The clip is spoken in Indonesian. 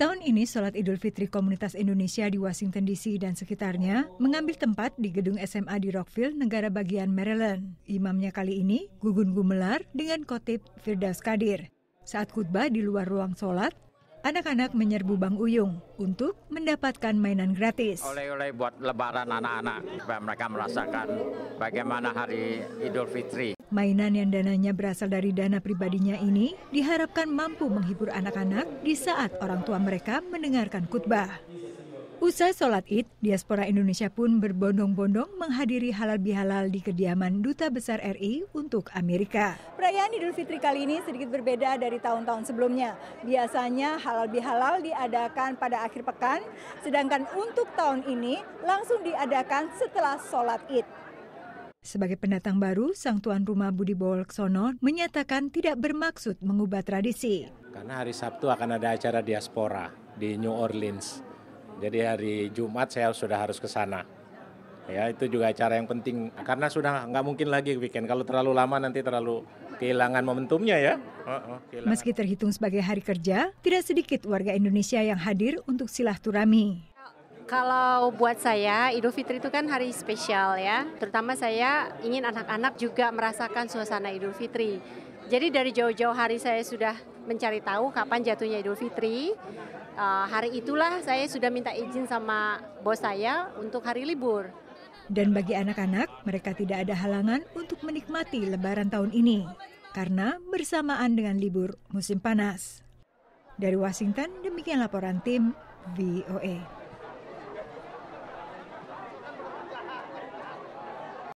Tahun ini sholat Idul Fitri Komunitas Indonesia di Washington DC dan sekitarnya mengambil tempat di gedung SMA di Rockville, negara bagian Maryland. Imamnya kali ini Gugun Gumelar dengan kotip Firdaus Kadir. Saat khutbah di luar ruang sholat, anak-anak menyerbu Bang Uyung untuk mendapatkan mainan gratis. Oleh-oleh buat lebaran anak-anak, supaya mereka merasakan bagaimana hari Idul Fitri. Mainan yang dananya berasal dari dana pribadinya ini diharapkan mampu menghibur anak-anak di saat orang tua mereka mendengarkan khutbah. Usai sholat id, diaspora Indonesia pun berbondong-bondong menghadiri halal bihalal di kediaman Duta Besar RI untuk Amerika. Perayaan Idul Fitri kali ini sedikit berbeda dari tahun-tahun sebelumnya. Biasanya halal bihalal diadakan pada akhir pekan, sedangkan untuk tahun ini langsung diadakan setelah sholat id. Sebagai pendatang baru, sang tuan rumah Budi Bolksono menyatakan tidak bermaksud mengubah tradisi. Karena hari Sabtu akan ada acara diaspora di New Orleans. Jadi hari Jumat saya sudah harus ke sana. Ya itu juga acara yang penting karena sudah nggak mungkin lagi weekend. Kalau terlalu lama nanti terlalu kehilangan momentumnya ya. Oh, oh, kehilangan. Meski terhitung sebagai hari kerja, tidak sedikit warga Indonesia yang hadir untuk silaturahmi. Kalau buat saya, Idul Fitri itu kan hari spesial ya. Terutama saya ingin anak-anak juga merasakan suasana Idul Fitri. Jadi dari jauh-jauh hari saya sudah mencari tahu kapan jatuhnya Idul Fitri. Uh, hari itulah saya sudah minta izin sama bos saya untuk hari libur. Dan bagi anak-anak, mereka tidak ada halangan untuk menikmati lebaran tahun ini karena bersamaan dengan libur musim panas. Dari Washington, demikian laporan tim VOA. E.